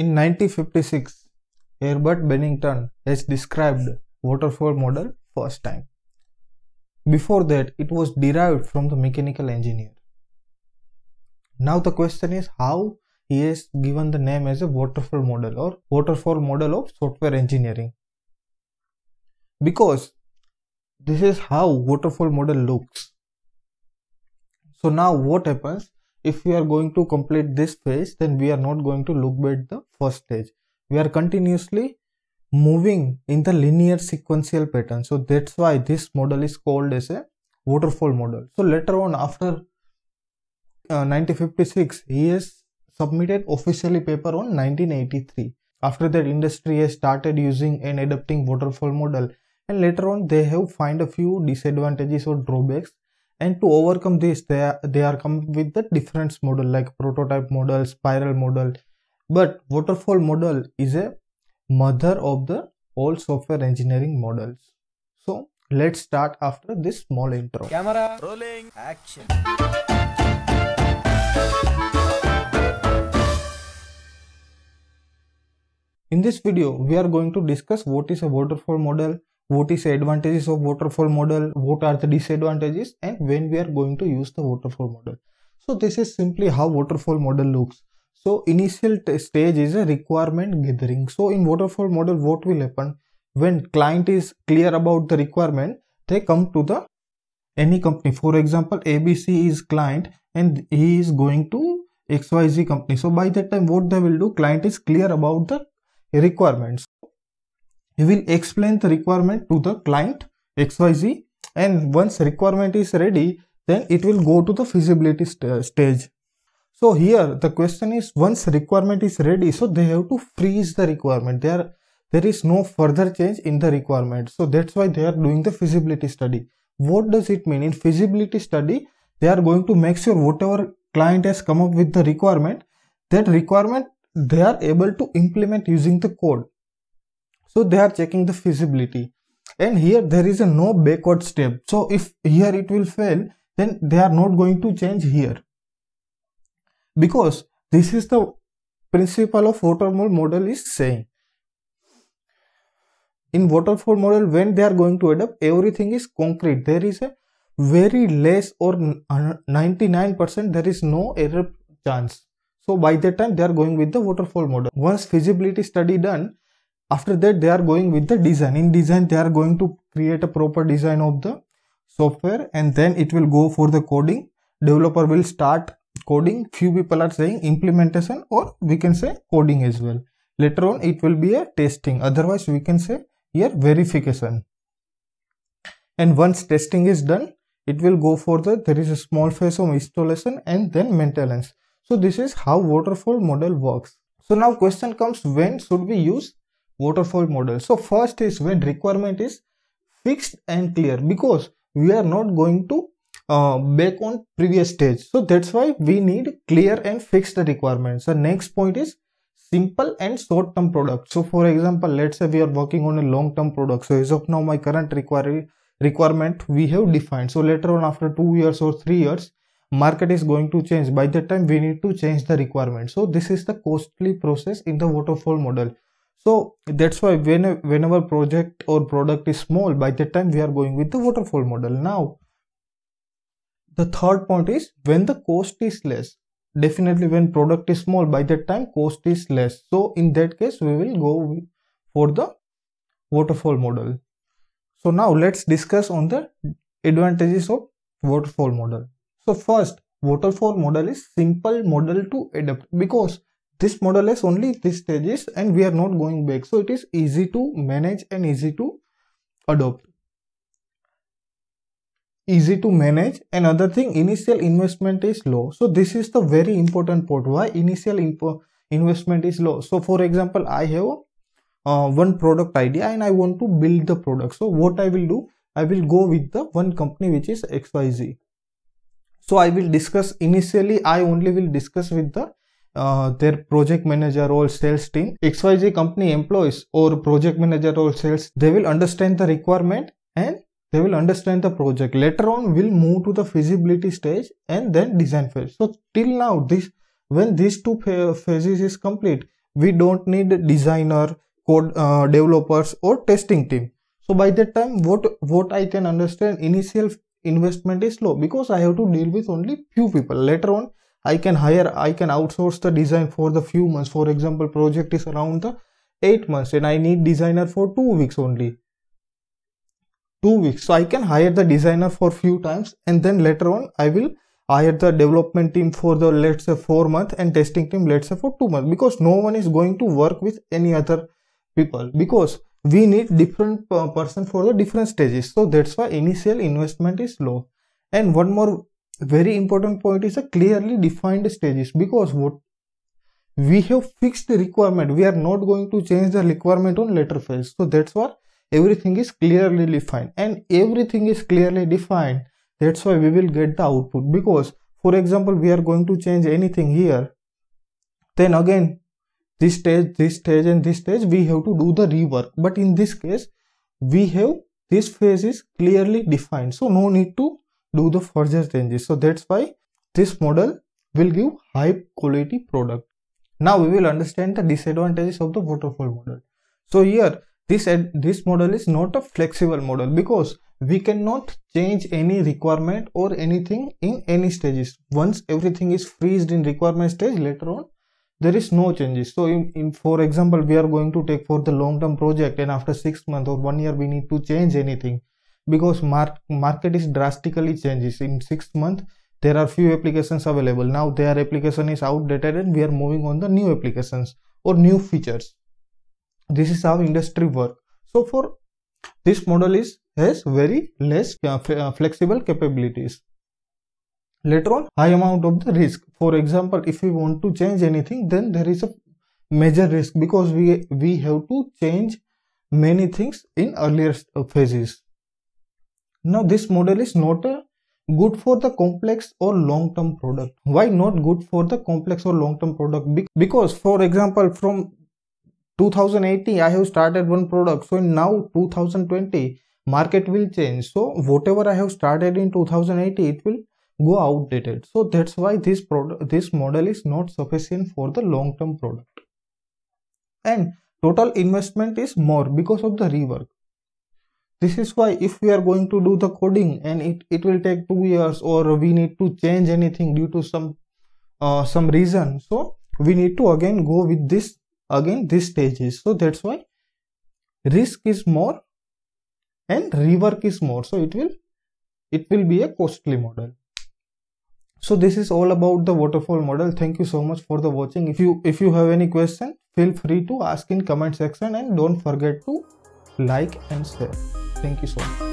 In 1956, Herbert Bennington has described waterfall model first time. Before that, it was derived from the mechanical engineer. Now the question is how he has given the name as a waterfall model or waterfall model of software engineering. Because this is how waterfall model looks. So now what happens? if we are going to complete this phase then we are not going to look at the first stage we are continuously moving in the linear sequential pattern so that's why this model is called as a waterfall model so later on after uh, 1956 he has submitted officially paper on 1983 after that industry has started using and adopting waterfall model and later on they have find a few disadvantages or drawbacks and to overcome this they are, they are come with the different model like prototype model spiral model but waterfall model is a mother of the all software engineering models so let's start after this small intro camera rolling action in this video we are going to discuss what is a waterfall model what is advantages of waterfall model what are the disadvantages and when we are going to use the waterfall model so this is simply how waterfall model looks so initial stage is a requirement gathering so in waterfall model what will happen when client is clear about the requirement they come to the any company for example abc is client and he is going to xyz company so by that time what they will do client is clear about the requirements you will explain the requirement to the client xyz and once requirement is ready then it will go to the feasibility st uh, stage so here the question is once requirement is ready so they have to freeze the requirement there there is no further change in the requirement so that's why they are doing the feasibility study what does it mean in feasibility study they are going to make sure whatever client has come up with the requirement that requirement they are able to implement using the code so they are checking the feasibility and here there is a no backward step so if here it will fail then they are not going to change here because this is the principle of waterfall model is saying in waterfall model when they are going to adapt everything is concrete there is a very less or 99% uh, there is no error chance so by that time they are going with the waterfall model once feasibility study done after that they are going with the design in design they are going to create a proper design of the software and then it will go for the coding developer will start coding few people are saying implementation or we can say coding as well later on it will be a testing otherwise we can say here verification and once testing is done it will go for the there is a small phase of installation and then maintenance so this is how waterfall model works so now question comes when should we use waterfall model so first is when requirement is fixed and clear because we are not going to uh, back on previous stage so that's why we need clear and fixed requirements the next point is simple and short term product so for example let's say we are working on a long term product so as of now my current require requirement we have defined so later on after two years or three years market is going to change by that time we need to change the requirement so this is the costly process in the waterfall model so that's why when whenever project or product is small by the time we are going with the waterfall model now the third point is when the cost is less definitely when product is small by that time cost is less so in that case we will go for the waterfall model so now let's discuss on the advantages of waterfall model so first waterfall model is simple model to adapt because this model has only three stages and we are not going back so it is easy to manage and easy to adopt easy to manage another thing initial investment is low so this is the very important part why initial investment is low so for example i have uh, one product idea and i want to build the product so what i will do i will go with the one company which is xyz so i will discuss initially i only will discuss with the uh, their project manager or sales team, XYZ company employees or project manager or sales, they will understand the requirement and they will understand the project. Later on, will move to the feasibility stage and then design phase. So till now, this when these two phases is complete, we don't need designer, code uh, developers or testing team. So by that time, what what I can understand, initial investment is low because I have to deal with only few people. Later on, i can hire i can outsource the design for the few months for example project is around the 8 months and i need designer for 2 weeks only 2 weeks so i can hire the designer for few times and then later on i will hire the development team for the let's say 4 months and testing team let's say for 2 months because no one is going to work with any other people because we need different uh, person for the different stages so that's why initial investment is low and one more very important point is a clearly defined stages because what we have fixed the requirement we are not going to change the requirement on later phase so that's why everything is clearly defined and everything is clearly defined that's why we will get the output because for example we are going to change anything here then again this stage this stage and this stage we have to do the rework but in this case we have this phase is clearly defined so no need to do the further changes so that's why this model will give high quality product now we will understand the disadvantages of the waterfall model so here this this model is not a flexible model because we cannot change any requirement or anything in any stages once everything is freezed in requirement stage later on there is no changes so in, in, for example we are going to take for the long term project and after six months or one year we need to change anything because mark, market is drastically changes in six months there are few applications available now their application is outdated and we are moving on the new applications or new features this is how industry work so for this model is has very less uh, uh, flexible capabilities later on high amount of the risk for example if we want to change anything then there is a major risk because we we have to change many things in earlier phases now this model is not uh, good for the complex or long-term product. Why not good for the complex or long-term product? Be because for example, from 2018 I have started one product. So now 2020 market will change. So whatever I have started in 2018 it will go outdated. So that's why this product this model is not sufficient for the long-term product. And total investment is more because of the rework this is why if we are going to do the coding and it, it will take two years or we need to change anything due to some uh, some reason so we need to again go with this again these stages so that's why risk is more and rework is more so it will it will be a costly model so this is all about the waterfall model thank you so much for the watching if you if you have any question feel free to ask in comment section and don't forget to like and share Thank you so much.